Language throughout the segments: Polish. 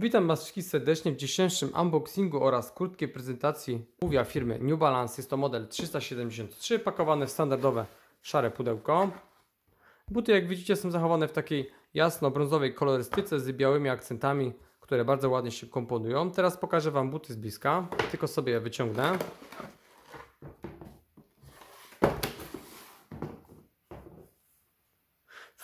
Witam Was wszystkich serdecznie w dzisiejszym unboxingu oraz krótkiej prezentacji obuwia firmy New Balance. Jest to model 373 pakowane w standardowe szare pudełko. Buty jak widzicie są zachowane w takiej jasno-brązowej kolorystyce z białymi akcentami, które bardzo ładnie się komponują. Teraz pokażę Wam buty z bliska, tylko sobie je wyciągnę.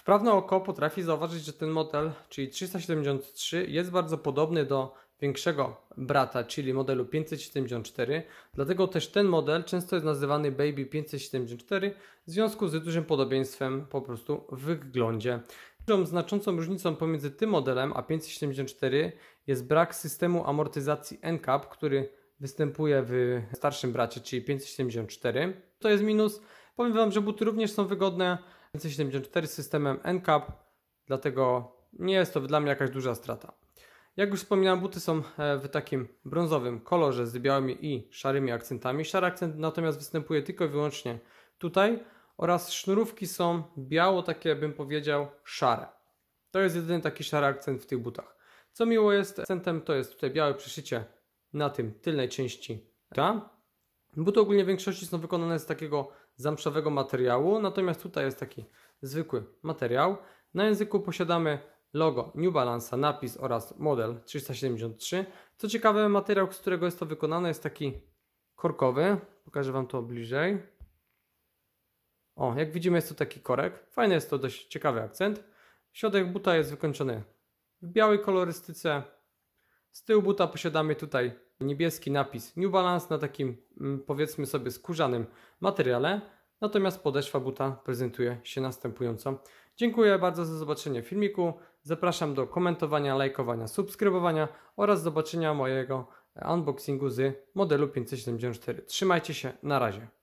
Wprawne oko potrafi zauważyć, że ten model, czyli 373, jest bardzo podobny do większego brata, czyli modelu 574, dlatego też ten model często jest nazywany Baby 574 w związku z dużym podobieństwem po prostu w wyglądzie. Dużą znaczącą różnicą pomiędzy tym modelem a 574 jest brak systemu amortyzacji NCAP, który występuje w starszym bracie, czyli 574. To jest minus. Powiem Wam, że buty również są wygodne, 574 z systemem NCAP, dlatego nie jest to dla mnie jakaś duża strata. Jak już wspominałem, buty są e, w takim brązowym kolorze z białymi i szarymi akcentami. Szary akcent natomiast występuje tylko i wyłącznie tutaj oraz sznurówki są biało, takie bym powiedział szare. To jest jedyny taki szary akcent w tych butach. Co miło jest akcentem, to jest tutaj białe przeszycie na tym tylnej części buta. Buty ogólnie w większości są wykonane z takiego zamszowego materiału, natomiast tutaj jest taki zwykły materiał. Na języku posiadamy logo New Balance, napis oraz model 373. Co ciekawe, materiał, z którego jest to wykonane jest taki korkowy. Pokażę Wam to bliżej. O, jak widzimy jest to taki korek. Fajny jest to dość ciekawy akcent. Środek buta jest wykończony w białej kolorystyce. Z tyłu buta posiadamy tutaj niebieski napis New Balance na takim mm, powiedzmy sobie skórzanym materiale, natomiast podeszwa buta prezentuje się następująco. Dziękuję bardzo za zobaczenie filmiku, zapraszam do komentowania, lajkowania, subskrybowania oraz zobaczenia mojego unboxingu z modelu 574. Trzymajcie się, na razie.